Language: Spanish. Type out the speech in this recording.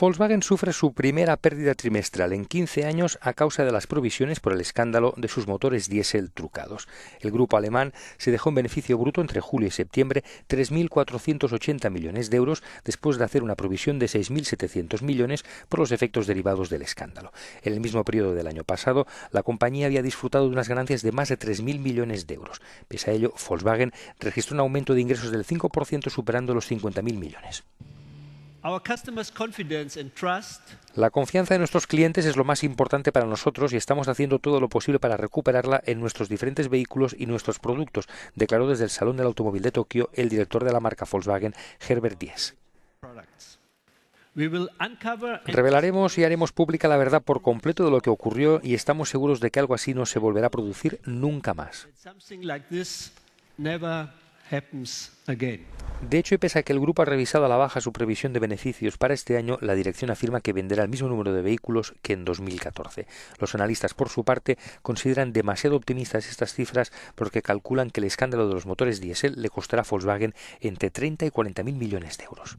Volkswagen sufre su primera pérdida trimestral en 15 años a causa de las provisiones por el escándalo de sus motores diésel trucados. El grupo alemán se dejó en beneficio bruto entre julio y septiembre 3.480 millones de euros después de hacer una provisión de 6.700 millones por los efectos derivados del escándalo. En el mismo periodo del año pasado, la compañía había disfrutado de unas ganancias de más de 3.000 millones de euros. Pese a ello, Volkswagen registró un aumento de ingresos del 5% superando los 50.000 millones. La confianza de nuestros clientes es lo más importante para nosotros y estamos haciendo todo lo posible para recuperarla en nuestros diferentes vehículos y nuestros productos, declaró desde el Salón del Automóvil de Tokio el director de la marca Volkswagen, Herbert Diess. Revelaremos y haremos pública la verdad por completo de lo que ocurrió y estamos seguros de que algo así no se volverá a producir nunca más. De hecho, y pese a que el grupo ha revisado a la baja su previsión de beneficios para este año, la dirección afirma que venderá el mismo número de vehículos que en 2014. Los analistas, por su parte, consideran demasiado optimistas estas cifras porque calculan que el escándalo de los motores diésel le costará a Volkswagen entre 30 y 40 mil millones de euros.